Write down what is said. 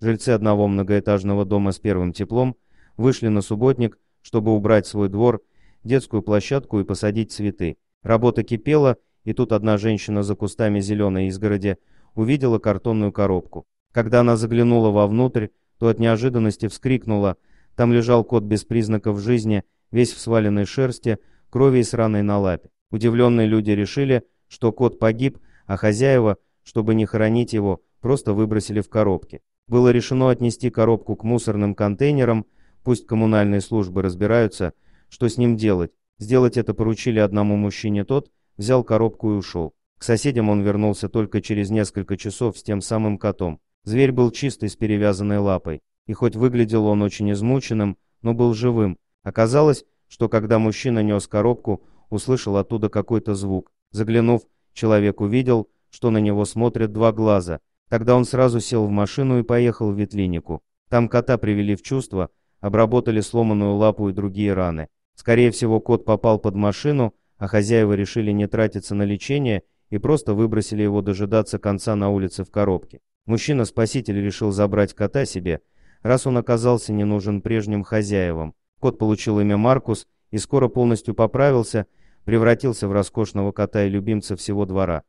Жильцы одного многоэтажного дома с первым теплом вышли на субботник, чтобы убрать свой двор, детскую площадку и посадить цветы. Работа кипела, и тут одна женщина за кустами зеленой изгороди увидела картонную коробку. Когда она заглянула вовнутрь, то от неожиданности вскрикнула. Там лежал кот без признаков жизни, весь в сваленной шерсти, крови и сраной на лапе. Удивленные люди решили, что кот погиб, а хозяева, чтобы не хоронить его, просто выбросили в коробке было решено отнести коробку к мусорным контейнерам, пусть коммунальные службы разбираются, что с ним делать. Сделать это поручили одному мужчине тот, взял коробку и ушел. К соседям он вернулся только через несколько часов с тем самым котом. Зверь был чистый с перевязанной лапой, и хоть выглядел он очень измученным, но был живым. Оказалось, что когда мужчина нес коробку, услышал оттуда какой-то звук. Заглянув, человек увидел, что на него смотрят два глаза, Тогда он сразу сел в машину и поехал в ветлинику. Там кота привели в чувство, обработали сломанную лапу и другие раны. Скорее всего, кот попал под машину, а хозяева решили не тратиться на лечение и просто выбросили его дожидаться конца на улице в коробке. Мужчина-спаситель решил забрать кота себе, раз он оказался не нужен прежним хозяевам. Кот получил имя Маркус и скоро полностью поправился, превратился в роскошного кота и любимца всего двора.